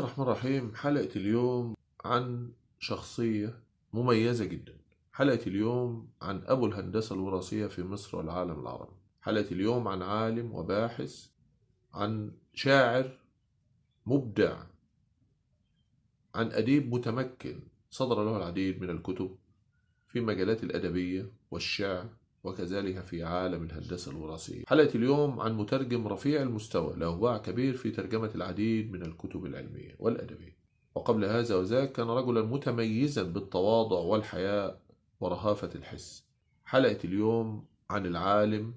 الله الرحمن الرحيم حلقة اليوم عن شخصية مميزة جدا حلقة اليوم عن أبو الهندسة الوراثية في مصر والعالم العربي حلقة اليوم عن عالم وباحث عن شاعر مبدع عن أديب متمكن صدر له العديد من الكتب في المجالات الأدبية والشعر وكذلك في عالم الهندسة الوراثية حلقة اليوم عن مترجم رفيع المستوى له باع كبير في ترجمة العديد من الكتب العلمية والأدبية وقبل هذا وذاك كان رجلا متميزا بالتواضع والحياء ورهافة الحس حلقة اليوم عن العالم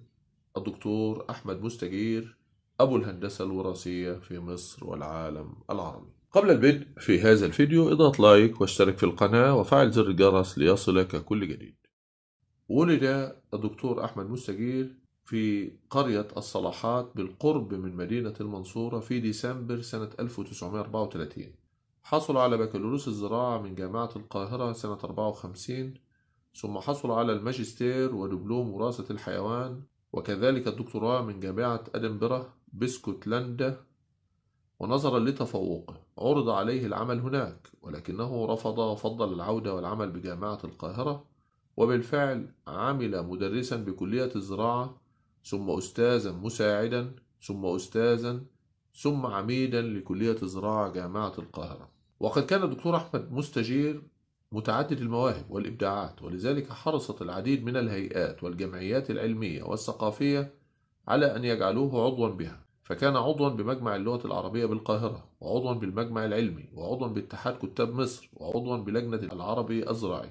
الدكتور أحمد مستجير أبو الهندسة الوراثية في مصر والعالم العربي قبل البدء في هذا الفيديو اضغط لايك واشترك في القناة وفعل زر الجرس ليصلك كل جديد ولد الدكتور أحمد مستجير في قرية الصلاحات بالقرب من مدينة المنصورة في ديسمبر سنة 1934 حصل على بكالوريوس الزراعة من جامعة القاهرة سنة 54 ثم حصل على الماجستير ودبلوم وراثة الحيوان وكذلك الدكتوراه من جامعة أدنبرة بسكوتلندا ونظرا لتفوقه عرض عليه العمل هناك ولكنه رفض وفضل العودة والعمل بجامعة القاهرة وبالفعل عمل مدرسا بكلية الزراعة ثم أستاذا مساعدا ثم أستاذا ثم عميدا لكلية الزراعة جامعة القاهرة وقد كان الدكتور أحمد مستجير متعدد المواهب والإبداعات ولذلك حرصت العديد من الهيئات والجمعيات العلمية والثقافية على أن يجعلوه عضوا بها فكان عضوا بمجمع اللغة العربية بالقاهرة وعضوا بالمجمع العلمي وعضوا باتحاد كتاب مصر وعضوا بلجنة العربي الزراعي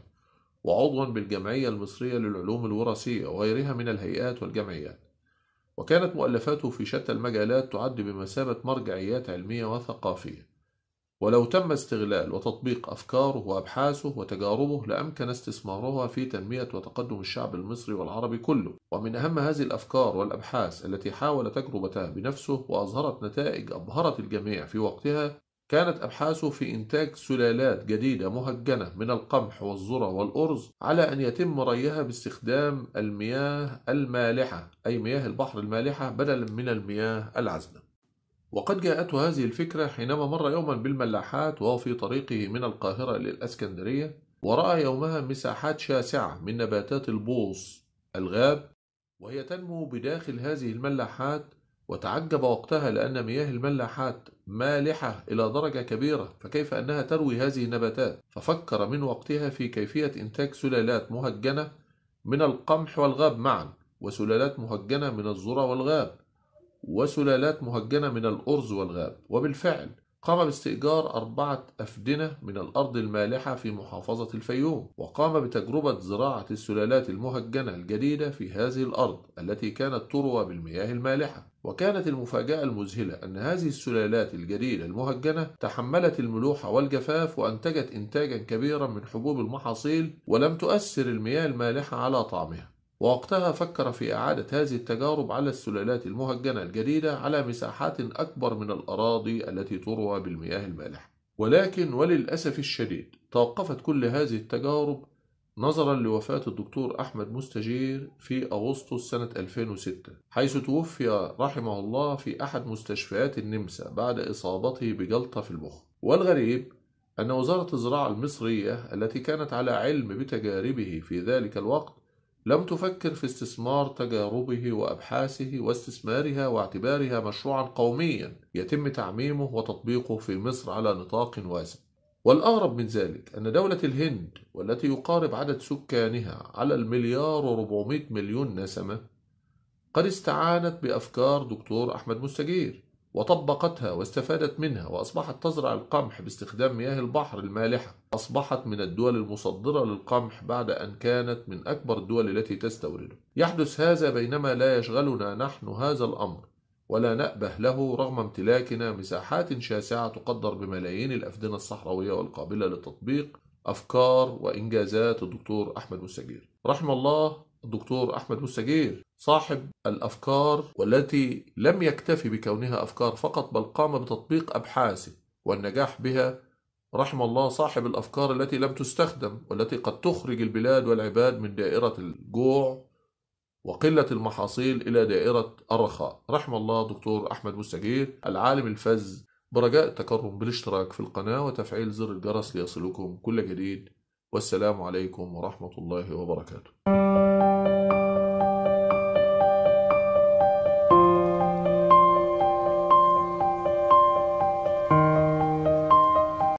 وعضوا بالجمعية المصرية للعلوم الوراثية وغيرها من الهيئات والجمعيات وكانت مؤلفاته في شتى المجالات تعد بمثابة مرجعيات علمية وثقافية ولو تم استغلال وتطبيق أفكاره وأبحاثه وتجاربه لأمكن استثمارها في تنمية وتقدم الشعب المصري والعربي كله ومن أهم هذه الأفكار والأبحاث التي حاول تجربتها بنفسه وأظهرت نتائج أبهرت الجميع في وقتها كانت أبحاثه في إنتاج سلالات جديدة مهجنة من القمح والذرة والأرز على أن يتم ريها باستخدام المياه المالحة أي مياه البحر المالحة بدلا من المياه العذبة وقد جاءته هذه الفكرة حينما مر يوما بالملاحات وهو في طريقه من القاهرة للأسكندرية ورأى يومها مساحات شاسعة من نباتات البوص الغاب وهي تنمو بداخل هذه الملاحات وتعجب وقتها لأن مياه الملاحات مالحة إلى درجة كبيرة فكيف أنها تروي هذه النباتات ففكر من وقتها في كيفية إنتاج سلالات مهجنة من القمح والغاب معا وسلالات مهجنة من الذرة والغاب وسلالات مهجنة من الأرز والغاب وبالفعل قام باستئجار أربعة أفدنة من الأرض المالحة في محافظة الفيوم وقام بتجربة زراعة السلالات المهجنة الجديدة في هذه الأرض التي كانت تروى بالمياه المالحة وكانت المفاجأة المذهلة أن هذه السلالات الجديدة المهجنة تحملت الملوحة والجفاف وأنتجت إنتاجا كبيرا من حبوب المحاصيل ولم تؤثر المياه المالحة على طعمها ووقتها فكر في إعادة هذه التجارب على السلالات المهجنة الجديدة على مساحات أكبر من الأراضي التي تروى بالمياه المالحة ولكن وللأسف الشديد توقفت كل هذه التجارب نظرا لوفاة الدكتور أحمد مستجير في أغسطس سنة 2006 حيث توفي رحمه الله في أحد مستشفيات النمسا بعد إصابته بجلطة في المخ والغريب أن وزارة الزراعة المصرية التي كانت على علم بتجاربه في ذلك الوقت لم تفكر في استثمار تجاربه وأبحاثه واستثمارها واعتبارها مشروعا قوميا يتم تعميمه وتطبيقه في مصر على نطاق واسع والأغرب من ذلك أن دولة الهند والتي يقارب عدد سكانها على المليار وربعمائة مليون نسمة قد استعانت بأفكار دكتور أحمد مستجير وطبقتها واستفادت منها وأصبحت تزرع القمح باستخدام مياه البحر المالحة أصبحت من الدول المصدرة للقمح بعد أن كانت من أكبر الدول التي تستورده يحدث هذا بينما لا يشغلنا نحن هذا الأمر ولا نأبه له رغم امتلاكنا مساحات شاسعة تقدر بملايين الأفدنة الصحراوية والقابلة للتطبيق أفكار وإنجازات الدكتور أحمد مستجير رحم الله الدكتور أحمد مستجير صاحب الأفكار والتي لم يكتفي بكونها أفكار فقط بل قام بتطبيق أبحاثه والنجاح بها رحم الله صاحب الأفكار التي لم تستخدم والتي قد تخرج البلاد والعباد من دائرة الجوع وقلة المحاصيل إلى دائرة الرخاء رحم الله دكتور أحمد مستجير العالم الفذ برجاء التكرم بالاشتراك في القناة وتفعيل زر الجرس ليصلكم كل جديد والسلام عليكم ورحمة الله وبركاته